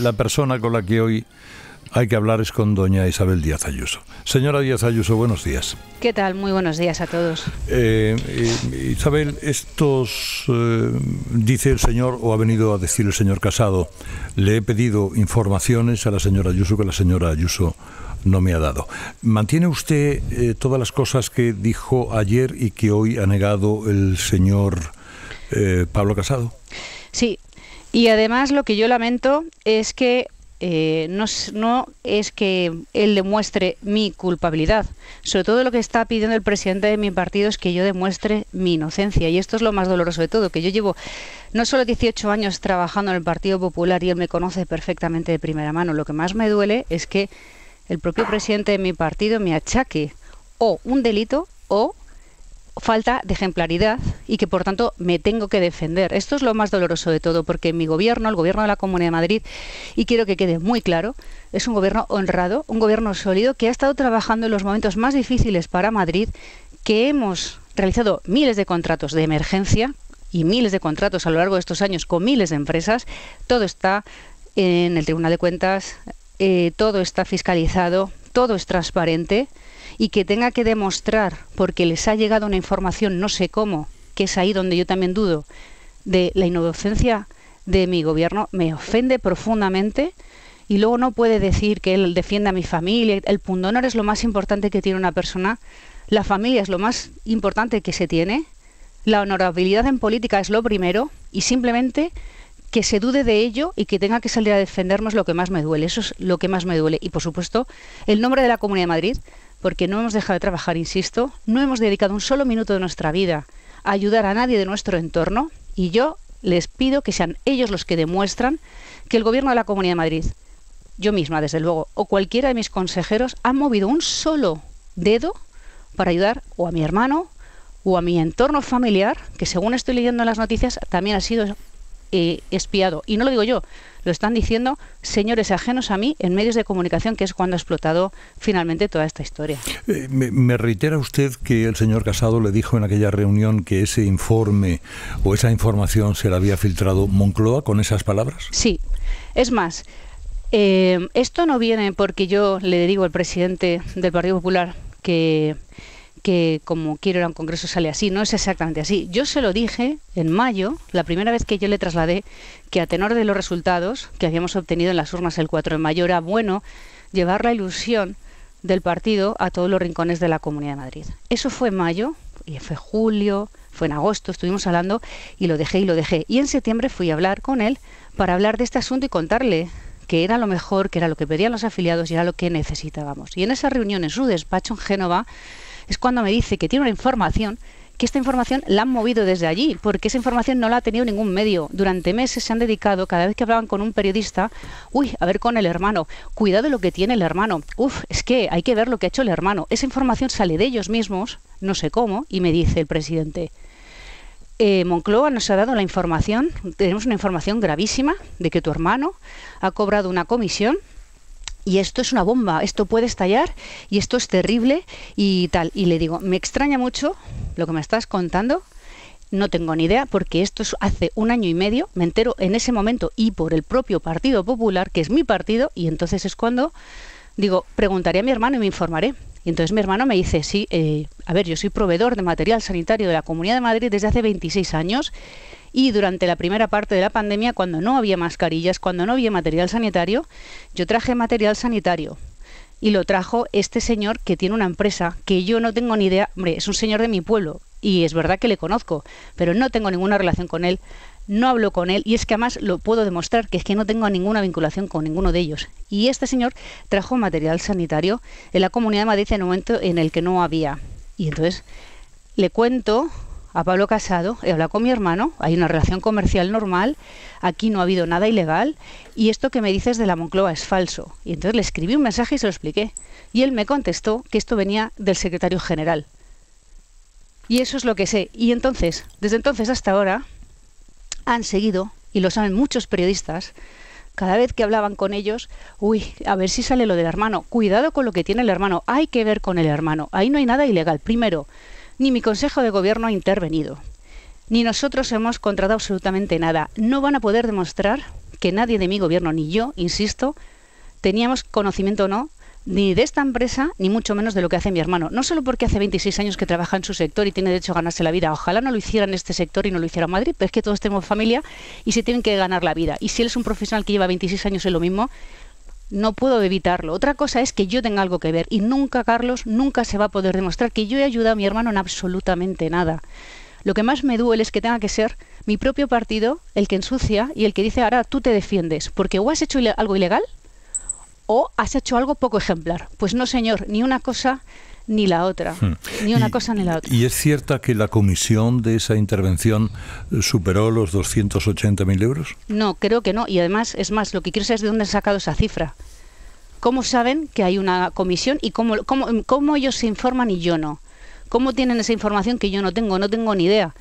la persona con la que hoy hay que hablar es con doña Isabel Díaz Ayuso. Señora Díaz Ayuso, buenos días. ¿Qué tal? Muy buenos días a todos. Eh, eh, Isabel, estos, eh, dice el señor, o ha venido a decir el señor Casado, le he pedido informaciones a la señora Ayuso que la señora Ayuso no me ha dado. ¿Mantiene usted todas las cosas que dijo ayer y que hoy ha negado el señor Pablo Casado? Sí, y además lo que yo lamento es que eh, no, es que él demuestre mi culpabilidad. Sobre todo lo que está pidiendo el presidente de mi partido es que yo demuestre mi inocencia. Y esto es lo más doloroso de todo, que yo llevo no solo 18 años trabajando en el Partido Popular y él me conoce perfectamente de primera mano. Lo que más me duele es que el propio presidente de mi partido me achaque o un delito o falta de ejemplaridad y que por tanto me tengo que defender. Esto es lo más doloroso de todo porque mi gobierno, el gobierno de la Comunidad de Madrid, y quiero que quede muy claro, es un gobierno honrado, un gobierno sólido que ha estado trabajando en los momentos más difíciles para Madrid, que hemos realizado miles de contratos de emergencia y miles de contratos a lo largo de estos años con miles de empresas. Todo está en el Tribunal de Cuentas, eh, todo está fiscalizado, todo es transparente y que tenga que demostrar, porque les ha llegado una información no sé cómo, que es ahí donde yo también dudo, de la inocencia de mi gobierno, me ofende profundamente y luego no puede decir que él defienda a mi familia. El pundonor es lo más importante que tiene una persona, la familia es lo más importante que se tiene, la honorabilidad en política es lo primero y simplemente que se dude de ello y que tenga que salir a defendernos lo que más me duele. Eso es lo que más me duele. Y por supuesto, el nombre de la Comunidad de Madrid porque no hemos dejado de trabajar, insisto, no hemos dedicado un solo minuto de nuestra vida a ayudar a nadie de nuestro entorno y yo les pido que sean ellos los que demuestran que el gobierno de la Comunidad de Madrid, yo misma desde luego, o cualquiera de mis consejeros han movido un solo dedo para ayudar o a mi hermano o a mi entorno familiar, que según estoy leyendo en las noticias también ha sido espiado. Y no lo digo yo, lo están diciendo señores ajenos a mí en medios de comunicación, que es cuando ha explotado finalmente toda esta historia. Eh, me, reitera usted que el señor Casado le dijo en aquella reunión que ese informe o esa información se la había filtrado Moncloa con esas palabras? Sí. Es más, eh, esto no viene porque yo le digo al presidente del Partido Popular que que como quiero era un congreso sale así, no es exactamente así. Yo se lo dije en mayo, la primera vez que yo le trasladé que a tenor de los resultados que habíamos obtenido en las urnas el 4 de mayo era bueno llevar la ilusión del partido a todos los rincones de la Comunidad de Madrid. Eso fue en mayo y fue julio, fue en agosto, estuvimos hablando y lo dejé y lo dejé. Y en septiembre fui a hablar con él para hablar de este asunto y contarle que era lo mejor, que era lo que pedían los afiliados y era lo que necesitábamos. Y en esa reunión en su despacho en Génova, es cuando me dice que tiene una información que esta información la han movido desde allí, porque esa información no la ha tenido ningún medio. Durante meses se han dedicado, cada vez que hablaban con un periodista, uy, a ver con el hermano, cuidado de lo que tiene el hermano, uf, es que hay que ver lo que ha hecho el hermano. Esa información sale de ellos mismos, no sé cómo, y me dice el presidente. Eh, Moncloa nos ha dado la información, tenemos una información gravísima de que tu hermano ha cobrado una comisión y esto es una bomba, esto puede estallar y esto es terrible y tal. Y le digo, me extraña mucho lo que me estás contando, no tengo ni idea, porque esto es hace un año y medio, me entero en ese momento y por el propio Partido Popular, que es mi partido, y entonces es cuando digo, preguntaré a mi hermano y me informaré. Y entonces mi hermano me dice, sí, eh, a ver, yo soy proveedor de material sanitario de la Comunidad de Madrid desde hace 26 años y durante la primera parte de la pandemia, cuando no había mascarillas, cuando no había material sanitario, yo traje material sanitario. Y lo trajo este señor que tiene una empresa que yo no tengo ni idea. Hombre, es un señor de mi pueblo y es verdad que le conozco, pero no tengo ninguna relación con él, no hablo con él y es que además lo puedo demostrar, que es que no tengo ninguna vinculación con ninguno de ellos. Y este señor trajo material sanitario en la Comunidad de Madrid en un momento en el que no había. Y entonces le cuento a Pablo Casado, he hablado con mi hermano, hay una relación comercial normal, aquí no ha habido nada ilegal y esto que me dices de la Moncloa es falso. Y entonces le escribí un mensaje y se lo expliqué. Y él me contestó que esto venía del secretario general. Y eso es lo que sé. Y entonces, desde entonces hasta ahora, han seguido, y lo saben muchos periodistas, cada vez que hablaban con ellos, uy, a ver si sale lo del hermano, cuidado con lo que tiene el hermano, hay que ver con el hermano, ahí no hay nada ilegal. Primero, ni mi Consejo de Gobierno ha intervenido, ni nosotros hemos contratado absolutamente nada. No van a poder demostrar que nadie de mi gobierno, ni yo, insisto, teníamos conocimiento o no ni de esta empresa, ni mucho menos de lo que hace mi hermano. No solo porque hace 26 años que trabaja en su sector y tiene derecho a ganarse la vida. Ojalá no lo hiciera en este sector y no lo hiciera en Madrid, pero es que todos tenemos familia y se tienen que ganar la vida. Y si él es un profesional que lleva 26 años en lo mismo, no puedo evitarlo. Otra cosa es que yo tenga algo que ver y nunca, Carlos, nunca se va a poder demostrar que yo he ayudado a mi hermano en absolutamente nada. Lo que más me duele es que tenga que ser mi propio partido el que ensucia y el que dice ahora tú te defiendes, porque o has hecho algo ilegal o has hecho algo poco ejemplar. Pues no, señor, ni una cosa ni la otra, hmm. ni una cosa ni la otra. Y es cierta que la comisión de esa intervención eh, superó los 280.000 euros. No, creo que no. Y además, es más, lo que quiero saber es de dónde han sacado esa cifra. ¿Cómo saben que hay una comisión y cómo, cómo, cómo ellos se informan y yo no? ¿Cómo tienen esa información que yo no tengo? No tengo ni idea.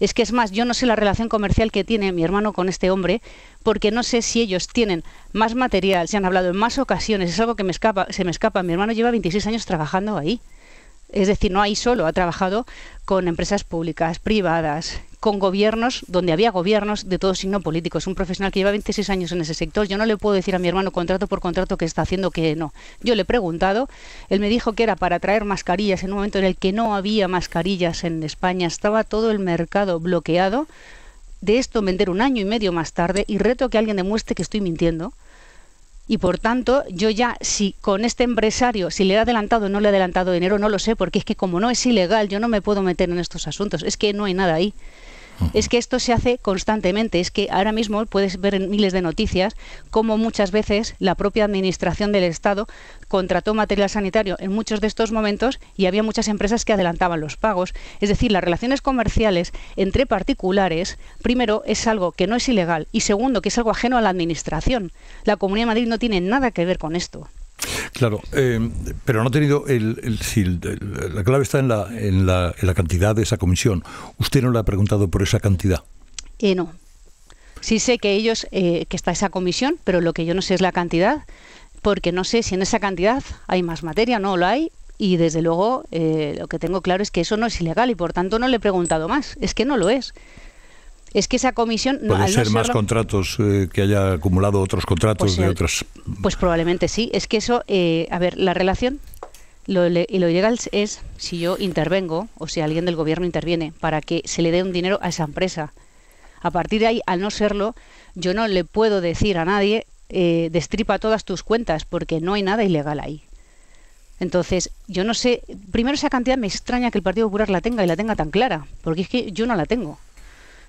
Es que es más, yo no sé la relación comercial que tiene mi hermano con este hombre, porque no sé si ellos tienen más material, si han hablado en más ocasiones, es algo que me escapa, se me escapa. Mi hermano lleva 26 años trabajando ahí. Es decir, no ahí solo, ha trabajado con empresas públicas, privadas, con gobiernos, donde había gobiernos de todo signo político. Es un profesional que lleva 26 años en ese sector. Yo no le puedo decir a mi hermano contrato por contrato que está haciendo, que no. Yo le he preguntado, él me dijo que era para traer mascarillas en un momento en el que no había mascarillas en España, estaba todo el mercado bloqueado. De esto vender un año y medio más tarde y reto que alguien demuestre que estoy mintiendo. Y por tanto, yo ya, si con este empresario, si le he adelantado o no le he adelantado dinero, no lo sé, porque es que como no es ilegal, yo no me puedo meter en estos asuntos. Es que no hay nada ahí. Es que esto se hace constantemente. Es que ahora mismo puedes ver en miles de noticias cómo muchas veces la propia administración del Estado contrató material sanitario en muchos de estos momentos y había muchas empresas que adelantaban los pagos. Es decir, las relaciones comerciales entre particulares, primero, es algo que no es ilegal y segundo, que es algo ajeno a la administración. La Comunidad de Madrid no tiene nada que ver con esto. Claro, eh, pero no ha tenido el, si la clave está en la, en la, cantidad de esa comisión. Usted no le ha preguntado por esa cantidad. Eh, no. Sí sé que ellos eh, que está esa comisión, pero lo que yo no sé es la cantidad, porque no sé si en esa cantidad hay más materia, no lo hay, y desde luego eh, lo que tengo claro es que eso no es ilegal y por tanto no le he preguntado más. Es que no lo es es que esa comisión... No, ¿Puede ser más contratos eh, que haya acumulado otros contratos pues de otras...? Pues probablemente sí. Es que eso, eh, a ver, la relación lo, lo, ilegal es si yo intervengo o si alguien del gobierno interviene para que se le dé un dinero a esa empresa. A partir de ahí, al no serlo, yo no le puedo decir a nadie eh, destripa todas tus cuentas porque no hay nada ilegal ahí. Entonces, yo no sé, primero esa cantidad me extraña que el Partido Popular la tenga y la tenga tan clara, porque es que yo no la tengo.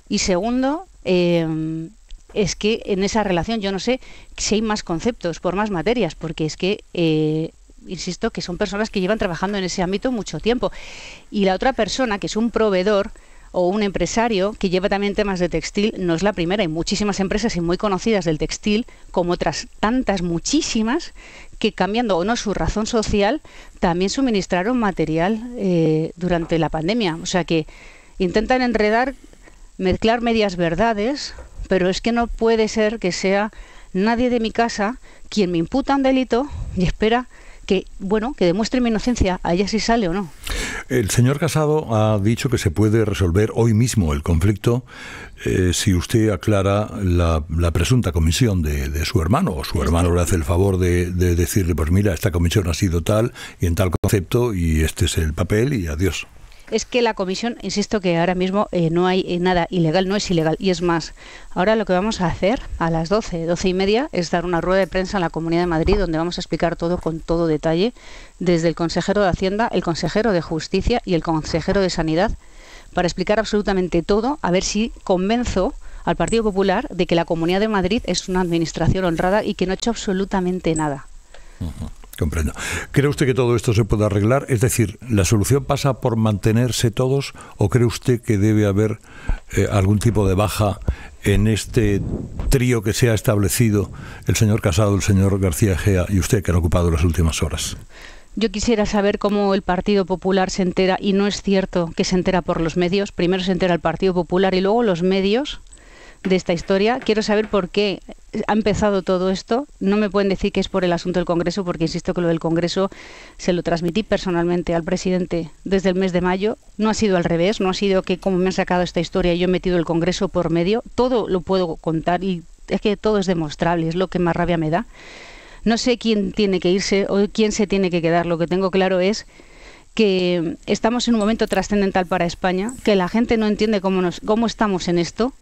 Y segundo, em, es que en esa relación yo no sé si hay más conceptos por más materias, porque es que, eh, insisto, que son personas que llevan trabajando en ese ámbito mucho tiempo. Y la otra persona, que es un proveedor o un empresario que lleva también temas de textil, no es la primera. Hay muchísimas empresas y muy conocidas del textil, como otras tantas, muchísimas, que cambiando o no su razón social, también suministraron material eh, durante la pandemia. O sea que intentan enredar mezclar medias verdades, pero es que no puede ser que sea nadie de mi casa quien me imputa un delito y espera que bueno que demuestre mi inocencia allá si sale o no el señor Casado ha dicho que se puede resolver hoy mismo el conflicto eh, si usted aclara la, presunta comisión de, su hermano o su hermano le hace el favor de, de decirle pues mira esta comisión ha sido tal y en tal concepto y este es el papel y adiós es que la comisión, insisto que ahora mismo eh, no hay eh, nada ilegal, no es ilegal. Y es más, ahora lo que vamos a hacer a las 12, 12 y media, es dar una rueda de prensa en la Comunidad de Madrid donde vamos a explicar todo con todo detalle, desde el consejero de Hacienda, el consejero de Justicia y el consejero de Sanidad, para explicar absolutamente todo, a ver si convenzo al Partido Popular de que la Comunidad de Madrid es una administración honrada y que no ha hecho absolutamente nada. Comprendo. ¿Cree usted que todo esto se puede arreglar? Es decir, ¿la solución pasa por mantenerse todos o cree usted que debe haber eh, algún tipo de baja en este trío que se ha establecido el señor Casado, el señor García gea y usted que han ocupado las últimas horas? Yo quisiera saber cómo el Partido Popular se entera, y no es cierto que se entera por los medios, primero se entera el Partido Popular y luego los medios de esta historia. Quiero saber por qué ha empezado todo esto. No me pueden decir que es por el asunto del Congreso, porque insisto que lo del Congreso se lo transmití personalmente al presidente desde el mes de mayo. No ha sido al revés, no ha sido que como me han sacado esta historia yo he metido el Congreso por medio. Todo lo puedo contar y es que todo es demostrable, es lo que más rabia me da. No sé quién tiene que irse o quién se tiene que quedar. Lo que tengo claro es que estamos en un momento trascendental para España, que la gente no entiende cómo, nos, cómo estamos en esto,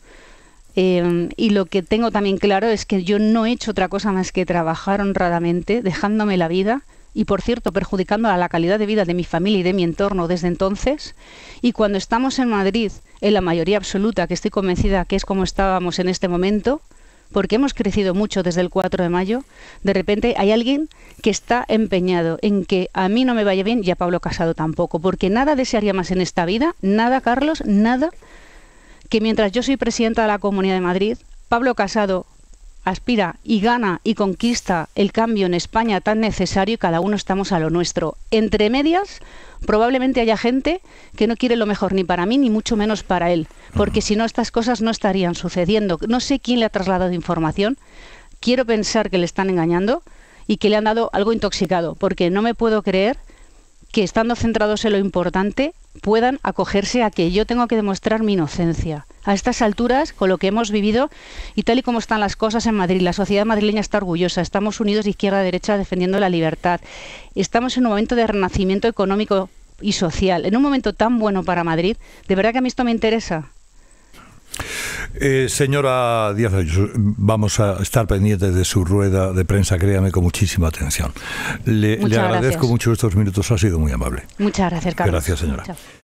Em, y lo que tengo también claro es que yo no he hecho otra cosa más que trabajar honradamente, dejándome la vida y, por cierto, perjudicando a la calidad de vida de mi familia y de mi entorno desde entonces. Y cuando estamos en Madrid, en la mayoría absoluta, que estoy convencida que es como estábamos en este momento, porque hemos crecido mucho desde el 4 de mayo, de repente hay alguien que está empeñado en que a mí no me vaya bien y a Pablo Casado tampoco, porque nada desearía más en esta vida, nada, Carlos, nada que mientras yo soy presidenta de la Comunidad de Madrid, Pablo Casado aspira y gana y conquista el cambio en España tan necesario y cada uno estamos a lo nuestro. Entre medias, probablemente haya gente que no quiere lo mejor ni para mí ni mucho menos para él, porque si no estas cosas no estarían sucediendo. No sé quién le ha trasladado información, quiero pensar que le están engañando y que le han dado algo intoxicado, porque no me puedo creer que estando centrados en lo importante puedan acogerse a que yo tengo que demostrar mi inocencia. A estas alturas, con lo que hemos vivido y tal y como están las cosas en Madrid, la sociedad madrileña está orgullosa, estamos unidos izquierda derecha defendiendo la libertad, estamos en un momento de renacimiento económico y social, en un momento tan bueno para Madrid, de verdad que a mí esto me interesa. Eh, señora Díaz vamos a estar pendientes de su rueda de prensa, créame, con muchísima atención. Le, agradezco mucho estos minutos, ha sido muy amable. Muchas gracias, Carlos. Gracias, señora.